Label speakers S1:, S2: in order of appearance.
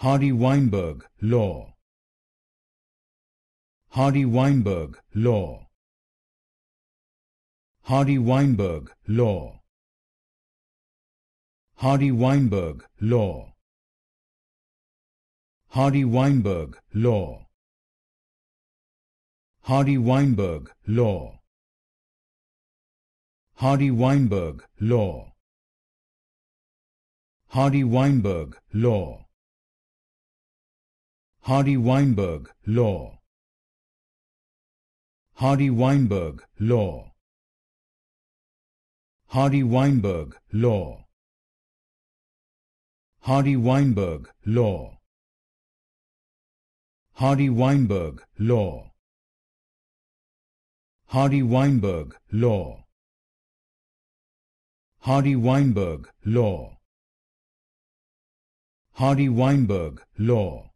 S1: Hardy Weinberg, Law. Hardy Weinberg, Law. Hardy Weinberg, Law. Hardy Weinberg, Law. Hardy Weinberg, Law. Hardy Weinberg, Law. Hardy Weinberg, Law. Hardy Weinberg, Law. Hardy Weinberg, Law. Hardy Weinberg, Law. Hardy Weinberg, Law. Hardy Weinberg, Law. Hardy Weinberg, Law. Hardy Weinberg, Law. Hardy Weinberg, Law. Hardy Weinberg, Law.